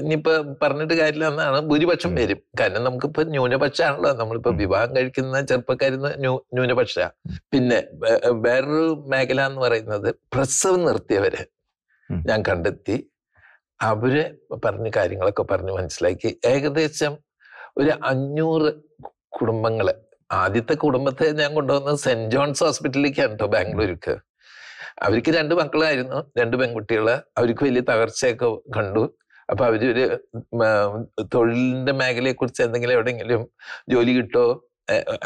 ഇനിയിപ്പോ പറഞ്ഞിട്ട് കാര്യമില്ല എന്നാണ് ഭൂരിപക്ഷം വരും കാരണം നമുക്കിപ്പോ ന്യൂനപക്ഷമാണല്ലോ നമ്മളിപ്പോ വിവാഹം കഴിക്കുന്ന ചെറുപ്പക്കാരുന്ന ന്യൂനപക്ഷ പിന്നെ വേറൊരു മേഖല എന്ന് പറയുന്നത് പ്രസവം നിർത്തിയവരെ ഞാൻ കണ്ടെത്തി അവര് പറഞ്ഞ് കാര്യങ്ങളൊക്കെ പറഞ്ഞ് മനസ്സിലാക്കി ഏകദേശം ഒരു അഞ്ഞൂറ് കുടുംബങ്ങള് ആദ്യത്തെ കുടുംബത്തെ ഞാൻ കൊണ്ടുവന്നത് സെന്റ് ജോൺസ് ഹോസ്പിറ്റലിലേക്കാണ് കേട്ടോ ബാംഗ്ലൂർക്ക് അവർക്ക് രണ്ട് മക്കളായിരുന്നു രണ്ട് പെൺകുട്ടികള് അവർക്ക് വലിയ തകർച്ചയൊക്കെ കണ്ടു അപ്പൊ അവര് ഒരു തൊഴിലിന്റെ മേഖലയെ കുറിച്ച് എന്തെങ്കിലും എവിടെയെങ്കിലും ജോലി കിട്ടോ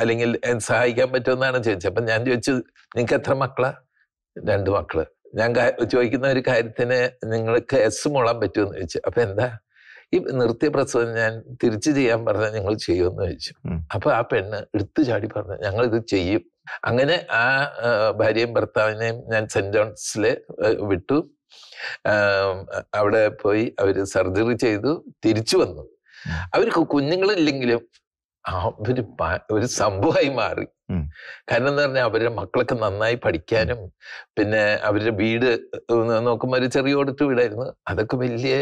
അല്ലെങ്കിൽ സഹായിക്കാൻ പറ്റുമെന്നാണ് ചോദിച്ചത് അപ്പൊ ഞാൻ ചോദിച്ചു നിങ്ങൾക്ക് എത്ര മക്കളാ രണ്ട് മക്കള് ഞാൻ ചോദിക്കുന്ന ഒരു കാര്യത്തിന് നിങ്ങൾക്ക് എസ് മുളാൻ പറ്റുമെന്ന് ചോദിച്ചു അപ്പൊ എന്താ ഈ നിർത്തിയ പ്രസവം ഞാൻ തിരിച്ചു ചെയ്യാൻ പറഞ്ഞാൽ നിങ്ങൾ ചെയ്യുമെന്ന് ചോദിച്ചു അപ്പൊ ആ പെണ്ണ് എടുത്തു ചാടി പറഞ്ഞു ഞങ്ങൾ ഇത് ചെയ്യും അങ്ങനെ ആ ഭാര്യയും ഭർത്താവിനെയും ഞാൻ സെന്റ് ജോൺസില് വിട്ടു അവിടെ പോയി അവര് സർജറി ചെയ്തു തിരിച്ചു വന്നു അവർക്ക് കുഞ്ഞുങ്ങളില്ലെങ്കിലും ഒരു സംഭവമായി മാറി കാരണം എന്ന് പറഞ്ഞാൽ അവരുടെ മക്കളൊക്കെ നന്നായി പഠിക്കാനും പിന്നെ അവരുടെ വീട് നോക്കുമ്പോൾ ഒരു ചെറിയ ഓടിട്ട് വീടായിരുന്നു അതൊക്കെ വലിയ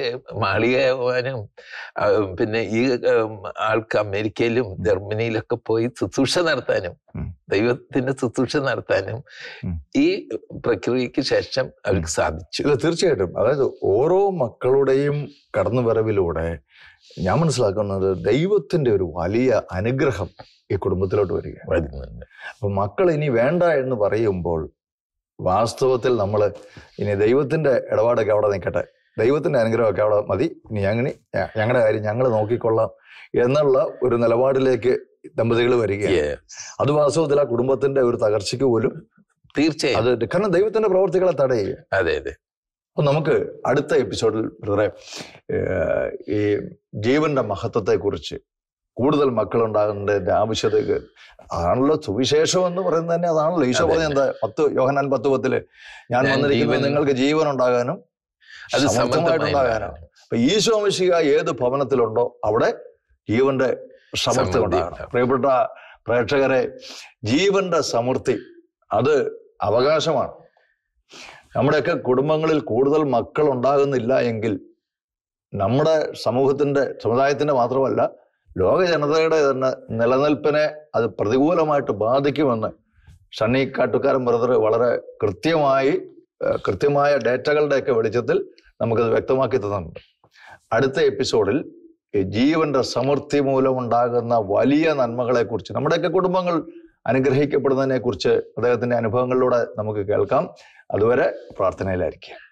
മാളികയാവാനും പിന്നെ ഈ ആൾക്ക് അമേരിക്കയിലും ജർമ്മനിയിലൊക്കെ പോയി ശുശ്രൂഷ നടത്താനും ദൈവത്തിന്റെ ശുശ്രൂഷ നടത്താനും ഈ പ്രക്രിയക്ക് ശേഷം അവർക്ക് സാധിച്ചു തീർച്ചയായിട്ടും അതായത് ഓരോ മക്കളുടെയും കടന്നുവരവിലൂടെ ഞാൻ മനസ്സിലാക്കുന്നത് ദൈവത്തിന്റെ ഒരു വലിയ അനുഗ്രഹം ഈ കുടുംബത്തിലോട്ട് വരികയാണ് അപ്പൊ മക്കൾ ഇനി വേണ്ട എന്ന് പറയുമ്പോൾ വാസ്തവത്തിൽ നമ്മൾ ഇനി ദൈവത്തിന്റെ ഇടപാടൊക്കെ അവിടെ നിൽക്കട്ടെ ദൈവത്തിന്റെ അനുഗ്രഹമൊക്കെ അവിടെ മതി ഇനി അങ്ങനെ ഞങ്ങളുടെ കാര്യം ഞങ്ങൾ നോക്കിക്കൊള്ളാം എന്നുള്ള ഒരു നിലപാടിലേക്ക് ദമ്പതികൾ വരികയാണ് അത് വാസ്തവത്തിൽ ആ കുടുംബത്തിന്റെ ഒരു തകർച്ചയ്ക്ക് പോലും തീർച്ചയായും അത് കാരണം ദൈവത്തിന്റെ പ്രവർത്തികളെ തടയുക അതെ അതെ അപ്പൊ നമുക്ക് അടുത്ത എപ്പിസോഡിൽ ബ്രദറെ ഈ ജീവന്റെ മഹത്വത്തെക്കുറിച്ച് കൂടുതൽ മക്കളുണ്ടാകേണ്ടതിന്റെ ആവശ്യതയ്ക്ക് ആണല്ലോ സുവിശേഷം എന്ന് പറയുന്നത് തന്നെ അതാണല്ലോ ഈശോ പറഞ്ഞ എന്താ പത്ത് യോഹനാൻ പത്ത് പത്തില് ഞാൻ വന്നിരിക്കുന്നത് നിങ്ങൾക്ക് ജീവൻ ഉണ്ടാകാനും അത് സമർത്ഥമായിട്ടുണ്ടാകാനും അപ്പൊ ഈശോ മിശിക ഏത് ഭവനത്തിലുണ്ടോ അവിടെ ജീവന്റെ സമൃദ്ധി ഉണ്ടാകണം പ്രിയപ്പെട്ട പ്രേക്ഷകരെ ജീവന്റെ സമൃദ്ധി അത് അവകാശമാണ് നമ്മുടെയൊക്കെ കുടുംബങ്ങളിൽ കൂടുതൽ മക്കൾ ഉണ്ടാകുന്നില്ല എങ്കിൽ നമ്മുടെ സമൂഹത്തിൻ്റെ സമുദായത്തിൻ്റെ മാത്രമല്ല ലോക ജനതയുടെ തന്നെ നിലനിൽപ്പിനെ അത് പ്രതികൂലമായിട്ട് ബാധിക്കുമെന്ന് ഷണ്ണി കാട്ടുകാരൻ ബ്രദർ വളരെ കൃത്യമായി കൃത്യമായ ഡേറ്റകളുടെയൊക്കെ വെളിച്ചത്തിൽ നമുക്കത് വ്യക്തമാക്കി തന്നിട്ടുണ്ട് അടുത്ത എപ്പിസോഡിൽ ജീവന്റെ സമൃദ്ധി മൂലമുണ്ടാകുന്ന വലിയ നന്മകളെക്കുറിച്ച് നമ്മുടെയൊക്കെ കുടുംബങ്ങൾ അനുഗ്രഹിക്കപ്പെടുന്നതിനെ കുറിച്ച് അദ്ദേഹത്തിന്റെ അനുഭവങ്ങളിലൂടെ നമുക്ക് കേൾക്കാം അതുവരെ പ്രാർത്ഥനയിലായിരിക്കുക